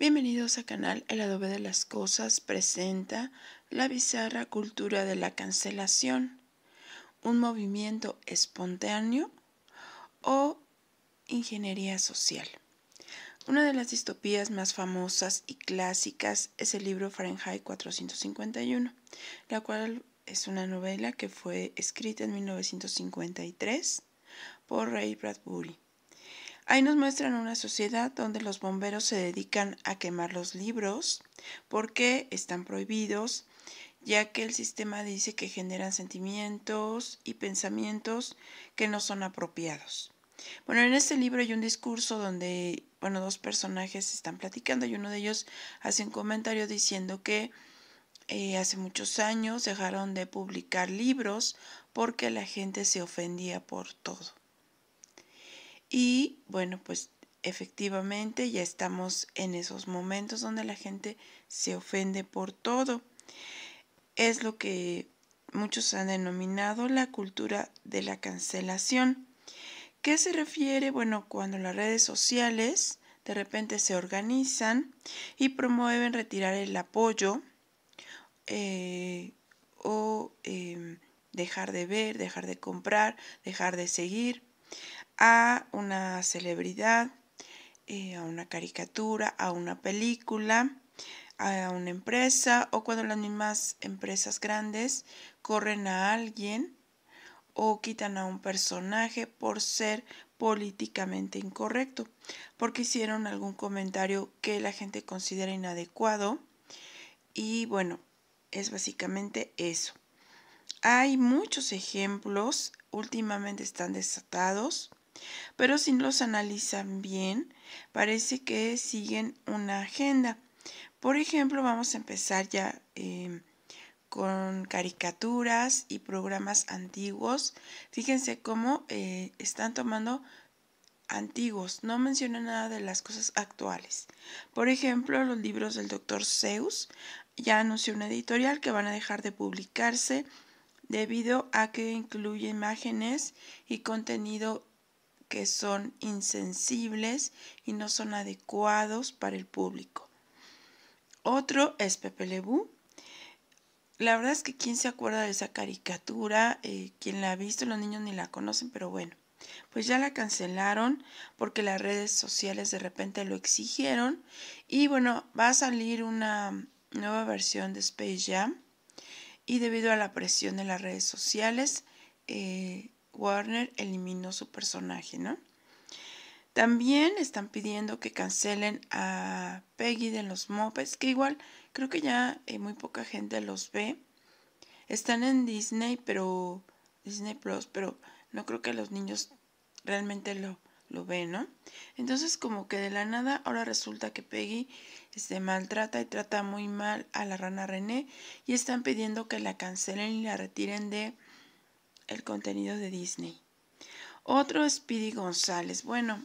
Bienvenidos a canal El Adobe de las Cosas presenta la bizarra cultura de la cancelación, un movimiento espontáneo o ingeniería social. Una de las distopías más famosas y clásicas es el libro Fahrenheit 451, la cual es una novela que fue escrita en 1953 por Ray Bradbury. Ahí nos muestran una sociedad donde los bomberos se dedican a quemar los libros porque están prohibidos, ya que el sistema dice que generan sentimientos y pensamientos que no son apropiados. Bueno, en este libro hay un discurso donde, bueno, dos personajes están platicando y uno de ellos hace un comentario diciendo que eh, hace muchos años dejaron de publicar libros porque la gente se ofendía por todo. Y bueno, pues efectivamente ya estamos en esos momentos donde la gente se ofende por todo. Es lo que muchos han denominado la cultura de la cancelación. ¿Qué se refiere? Bueno, cuando las redes sociales de repente se organizan y promueven retirar el apoyo eh, o em, dejar de ver, dejar de comprar, dejar de seguir a una celebridad, eh, a una caricatura, a una película, a una empresa o cuando las mismas empresas grandes corren a alguien o quitan a un personaje por ser políticamente incorrecto, porque hicieron algún comentario que la gente considera inadecuado. Y bueno, es básicamente eso. Hay muchos ejemplos, últimamente están desatados, pero si los analizan bien, parece que siguen una agenda. Por ejemplo, vamos a empezar ya eh, con caricaturas y programas antiguos. Fíjense cómo eh, están tomando antiguos, no mencionan nada de las cosas actuales. Por ejemplo, los libros del doctor Zeus ya anunció una editorial que van a dejar de publicarse debido a que incluye imágenes y contenido que son insensibles y no son adecuados para el público. Otro es Pepe Lebu. La verdad es que quién se acuerda de esa caricatura, eh, quién quien la ha visto, los niños ni la conocen, pero bueno, pues ya la cancelaron porque las redes sociales de repente lo exigieron y bueno, va a salir una nueva versión de Space Jam y debido a la presión de las redes sociales, eh, Warner eliminó su personaje, ¿no? También están pidiendo que cancelen a Peggy de los Muppets, que igual creo que ya eh, muy poca gente los ve. Están en Disney, pero Disney Plus, pero no creo que los niños realmente lo, lo ven, ¿no? Entonces como que de la nada ahora resulta que Peggy se este, maltrata y trata muy mal a la rana René y están pidiendo que la cancelen y la retiren de el contenido de Disney. Otro es Pidi González. Bueno,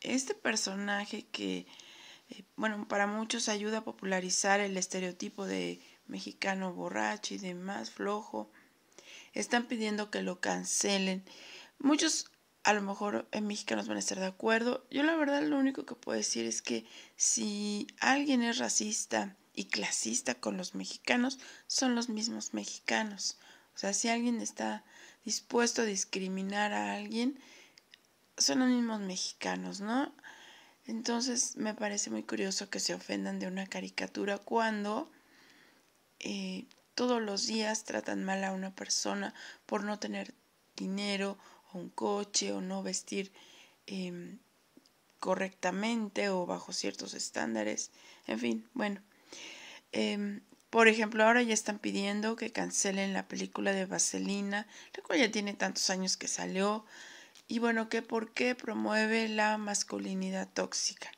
este personaje que, eh, bueno, para muchos ayuda a popularizar el estereotipo de mexicano borracho y demás flojo. Están pidiendo que lo cancelen. Muchos a lo mejor en eh, mexicanos van a estar de acuerdo. Yo la verdad lo único que puedo decir es que si alguien es racista y clasista con los mexicanos, son los mismos mexicanos. O sea, si alguien está dispuesto a discriminar a alguien, son los mismos mexicanos, ¿no? Entonces me parece muy curioso que se ofendan de una caricatura cuando eh, todos los días tratan mal a una persona por no tener dinero o un coche o no vestir em, correctamente o bajo ciertos estándares. En fin, bueno. Em, por ejemplo, ahora ya están pidiendo que cancelen la película de Vaselina, la cual ya tiene tantos años que salió. Y bueno, que por qué promueve la masculinidad tóxica.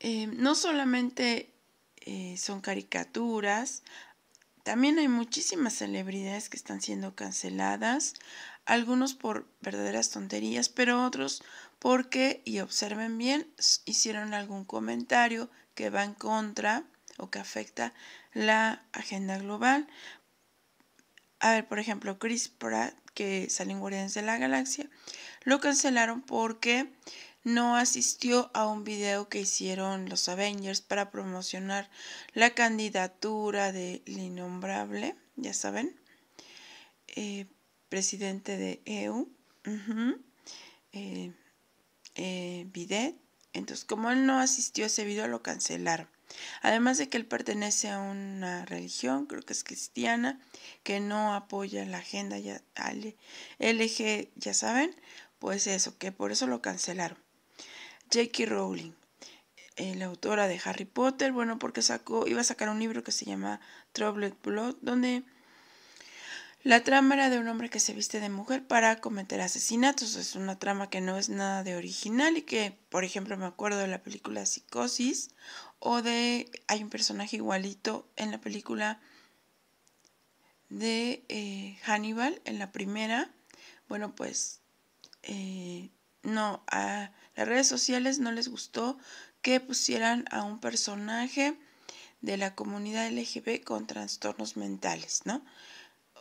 Eh, no solamente eh, son caricaturas, también hay muchísimas celebridades que están siendo canceladas, algunos por verdaderas tonterías, pero otros porque, y observen bien, hicieron algún comentario que va en contra o que afecta la agenda global. A ver, por ejemplo, Chris Pratt, que salió en Guardianes de la Galaxia, lo cancelaron porque no asistió a un video que hicieron los Avengers para promocionar la candidatura del innombrable, ya saben, eh, presidente de EU, eh, eh, Bidet. Entonces, como él no asistió a ese video, lo cancelaron. Además de que él pertenece a una religión, creo que es cristiana, que no apoya la agenda LG, ya saben, pues eso, que por eso lo cancelaron. J.K. Rowling, la autora de Harry Potter, bueno, porque sacó, iba a sacar un libro que se llama Troubled Blood, donde la trama era de un hombre que se viste de mujer para cometer asesinatos. Es una trama que no es nada de original y que, por ejemplo, me acuerdo de la película Psicosis o de hay un personaje igualito en la película de eh, Hannibal en la primera bueno pues eh, no a las redes sociales no les gustó que pusieran a un personaje de la comunidad LGB con trastornos mentales no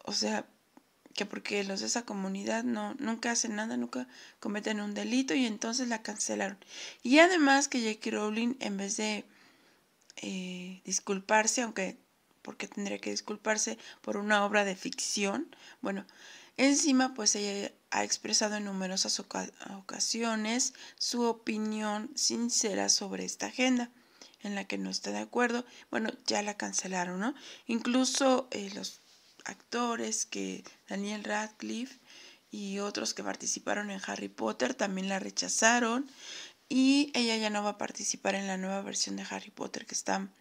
o sea que porque los de esa comunidad no nunca hacen nada, nunca cometen un delito y entonces la cancelaron. Y además que Jackie Rowling en vez de eh, disculparse, aunque porque tendría que disculparse por una obra de ficción. Bueno, encima pues ella ha expresado en numerosas ocasiones su opinión sincera sobre esta agenda en la que no está de acuerdo. Bueno, ya la cancelaron, ¿no? Incluso eh, los actores que Daniel Radcliffe y otros que participaron en Harry Potter también la rechazaron. Y ella ya no va a participar en la nueva versión de Harry Potter que están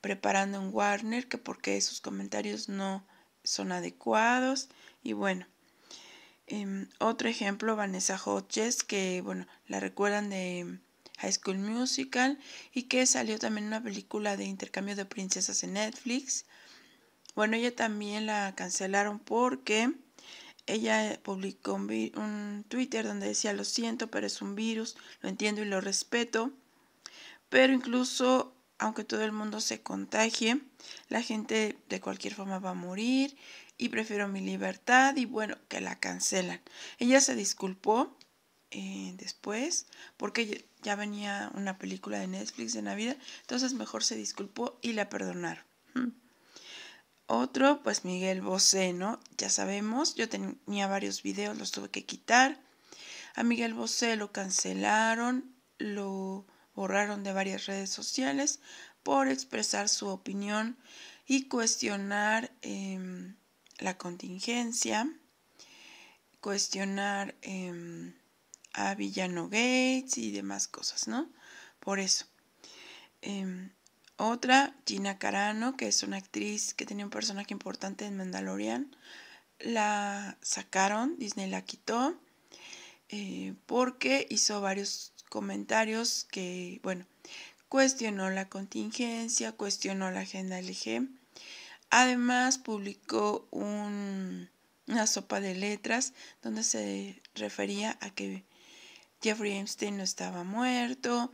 preparando en Warner, que porque sus comentarios no son adecuados. Y bueno, em, otro ejemplo, Vanessa Hodges, que bueno, la recuerdan de High School Musical y que salió también una película de intercambio de princesas en Netflix. Bueno, ella también la cancelaron porque ella publicó un, Twitter donde decía, lo siento, pero es un virus, lo entiendo y lo respeto. Pero incluso, aunque todo el mundo se contagie, la gente de cualquier forma va a morir y prefiero mi libertad y bueno, que la cancelan. Ella se disculpó eh, después porque ya venía una película de Netflix de Navidad, entonces mejor se disculpó y la perdonaron. Otro, pues Miguel Bosé, ¿no? Ya sabemos, yo tenía varios videos, los tuve que quitar. A Miguel Bosé lo cancelaron, lo borraron de varias redes sociales por expresar su opinión y cuestionar em, la contingencia, cuestionar em, a Villano Gates y demás cosas, ¿no? Por eso. Em, otra, Gina Carano, que es una actriz que tenía un personaje importante en Mandalorian. La sacaron, Disney la quitó, eh, porque hizo varios comentarios que, bueno, cuestionó la contingencia, cuestionó la agenda LG. Además, publicó una sopa de letras donde se refería a que Jeffrey Epstein no estaba muerto,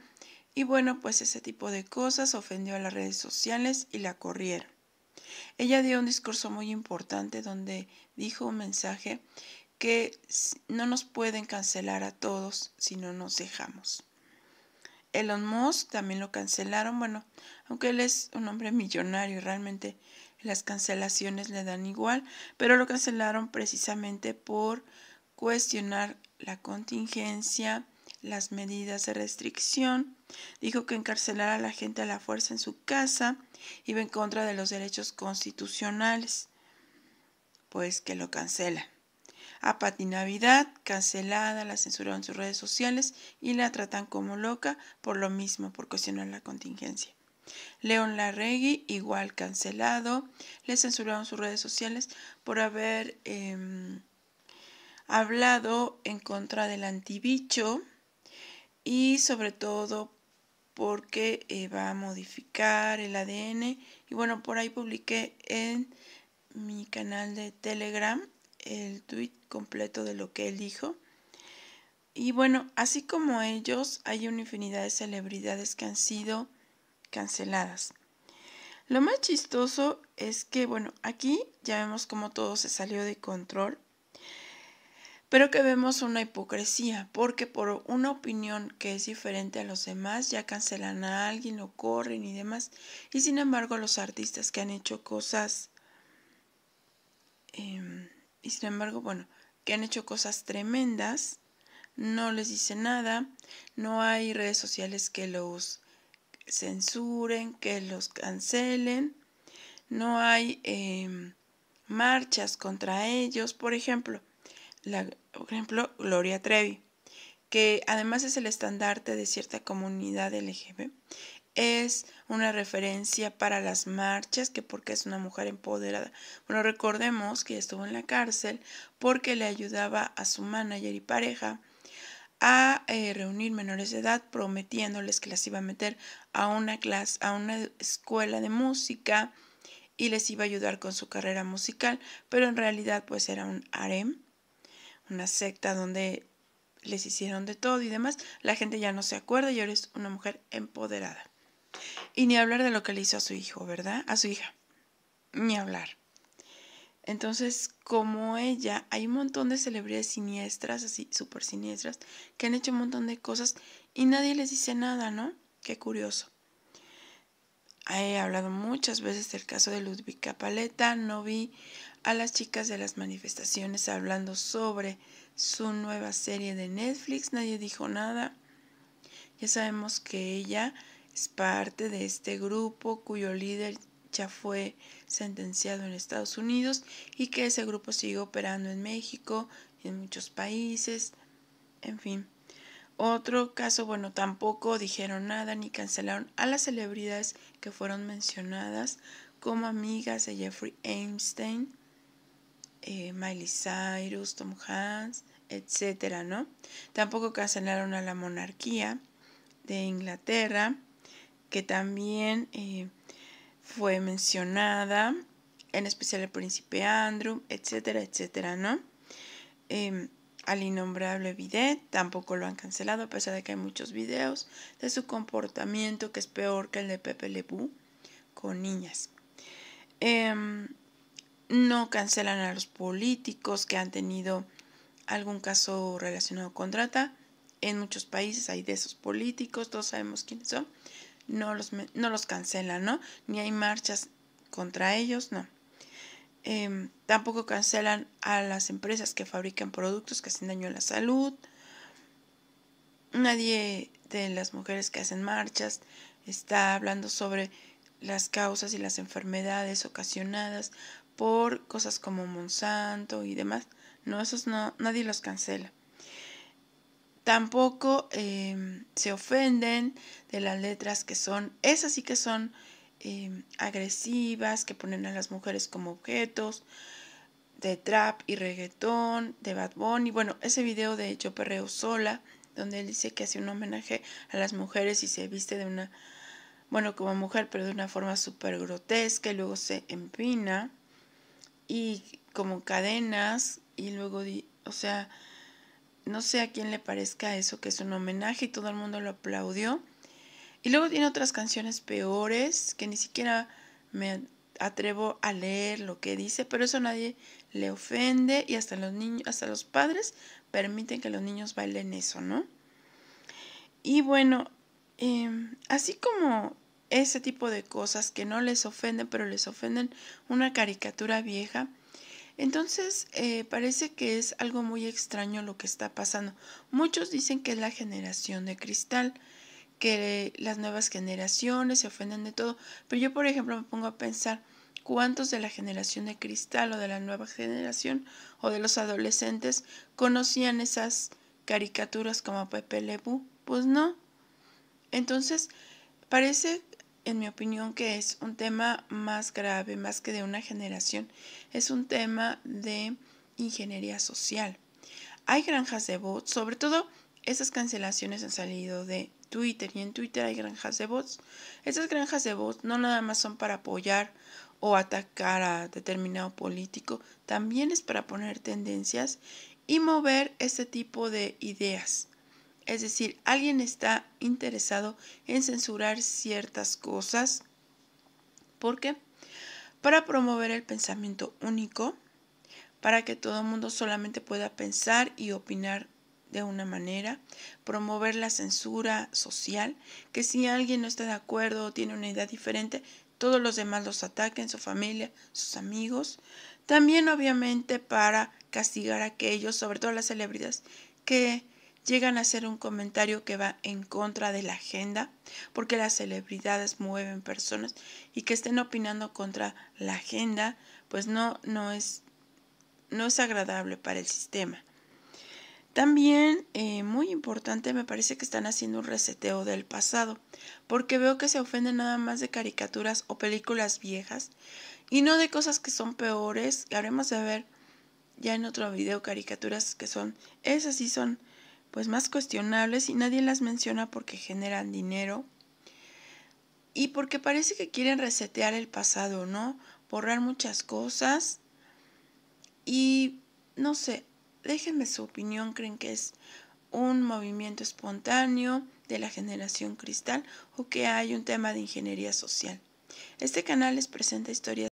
y bueno, pues ese tipo de cosas ofendió a las redes sociales y la corrieron. Ella dio un discurso muy importante donde dijo un mensaje que no nos pueden cancelar a todos si no nos dejamos. Elon Musk también lo cancelaron, bueno, aunque él es un hombre millonario y realmente las cancelaciones le dan igual, pero lo cancelaron precisamente por cuestionar la contingencia, las medidas de restricción Dijo que encarcelar a la gente a la fuerza en su casa iba en contra de los derechos constitucionales. Pues que lo cancela. Pati Navidad, cancelada, la censuraron en sus redes sociales y la tratan como loca por lo mismo, por cuestionar la contingencia. León Larregui, igual cancelado, le censuraron sus redes sociales por haber em, hablado en contra del antibicho y sobre todo porque eh, va a modificar el ADN. Y bueno, por ahí publiqué en mi canal de Telegram el tweet completo de lo que él dijo. Y bueno, así como ellos, hay una infinidad de celebridades que han sido canceladas. Lo más chistoso es que, bueno, aquí ya vemos cómo todo se salió de control pero que vemos una hipocresía, porque por una opinión que es diferente a los demás ya cancelan a alguien, lo corren y demás, y sin embargo los artistas que han hecho cosas, em, y sin embargo, bueno, que han hecho cosas tremendas, no les dice nada, no hay redes sociales que los censuren, que los cancelen, no hay em, marchas contra ellos, por ejemplo por ejemplo, Gloria Trevi, que además es el estandarte de cierta comunidad LGBT, es una referencia para las marchas, que porque es una mujer empoderada. Bueno, recordemos que estuvo en la cárcel porque le ayudaba a su manager y pareja a eh, reunir menores de edad prometiéndoles que las iba a meter a una clase, a una escuela de música y les iba a ayudar con su carrera musical, pero en realidad pues era un harem una secta donde les hicieron de todo y demás, la gente ya no se acuerda y ahora es una mujer empoderada. Y ni hablar de lo que le hizo a su hijo, ¿verdad? A su hija. Ni hablar. Entonces, como ella, hay un montón de celebridades siniestras, así súper siniestras, que han hecho un montón de cosas y nadie les dice nada, ¿no? Qué curioso. He hablado muchas veces del caso de Ludwig Paleta, no vi a las chicas de las manifestaciones hablando sobre su nueva serie de Netflix. Nadie dijo nada. Ya sabemos que ella es parte de este grupo cuyo líder ya fue sentenciado en Estados Unidos y que ese grupo sigue operando en México y en muchos países. En fin. Otro caso, bueno, tampoco dijeron nada ni cancelaron a las celebridades que fueron mencionadas como amigas de Jeffrey Einstein eh, Miley Cyrus, Tom Hanks, etcétera, ¿no? Tampoco cancelaron a la monarquía de Inglaterra, que también eh, fue mencionada, en especial el príncipe Andrew, etcétera, etcétera, ¿no? Em, al innombrable Bidet tampoco lo han cancelado, a pesar de que hay muchos videos de su comportamiento que es peor que el de Pepe Lebu con niñas. Em, no cancelan a los políticos que han tenido algún caso relacionado con trata. En muchos países hay de esos políticos, todos sabemos quiénes son. No los, no los cancelan, ¿no? Ni hay marchas contra ellos, no. Em, tampoco cancelan a las empresas que fabrican productos que hacen daño a la salud. Nadie de las mujeres que hacen marchas está hablando sobre las causas y las enfermedades ocasionadas por cosas como Monsanto y demás. No, esos no, nadie los cancela. Tampoco em, se ofenden de las letras que son, esas sí que son em, agresivas, que ponen a las mujeres como objetos, de trap y reggaetón, de Bad Bunny. Bueno, ese video de Yo Sola, donde él dice que hace un homenaje a las mujeres y se viste de una, bueno, como mujer, pero de una forma súper grotesca y luego se empina y como cadenas y luego, o sea, no sé a quién le parezca eso, que es un homenaje y todo el mundo lo aplaudió. Y luego tiene otras canciones peores que ni siquiera me atrevo a leer lo que dice, pero eso nadie le ofende y hasta los niños, hasta los padres permiten que los niños bailen eso, ¿no? Y bueno, em, así como ese tipo de cosas que no les ofenden, pero les ofenden una caricatura vieja. Entonces, eh, parece que es algo muy extraño lo que está pasando. Muchos dicen que es la generación de cristal, que las nuevas generaciones se ofenden de todo, pero yo, por ejemplo, me pongo a pensar cuántos de la generación de cristal o de la nueva generación o de los adolescentes conocían esas caricaturas como Pepe Lebu. Pues no. Entonces, parece en mi opinión, que es un tema más grave, más que de una generación, es un tema de ingeniería social. Hay granjas de bots, sobre todo esas cancelaciones han salido de Twitter y en Twitter hay granjas de bots. Esas granjas de bots no nada más son para apoyar o atacar a determinado político, también es para poner tendencias y mover este tipo de ideas. Es decir, alguien está interesado en censurar ciertas cosas. ¿Por qué? Para promover el pensamiento único, para que todo el mundo solamente pueda pensar y opinar de una manera, promover la censura social, que si alguien no está de acuerdo o tiene una idea diferente, todos los demás los ataquen, su familia, sus amigos. También obviamente para castigar a aquellos, sobre todo a las celebridades, que llegan a hacer un comentario que va en contra de la agenda, porque las celebridades mueven personas y que estén opinando contra la agenda, pues no, no, es, no es agradable para el sistema. También, eh, muy importante, me parece que están haciendo un reseteo del pasado, porque veo que se ofenden nada más de caricaturas o películas viejas y no de cosas que son peores. Haremos de ver ya en otro video caricaturas que son, esas sí son pues más cuestionables y nadie las menciona porque generan dinero y porque parece que quieren resetear el pasado, ¿no? Borrar muchas cosas y no sé, déjenme su opinión, creen que es un movimiento espontáneo de la generación cristal o que hay un tema de ingeniería social. Este canal les presenta historias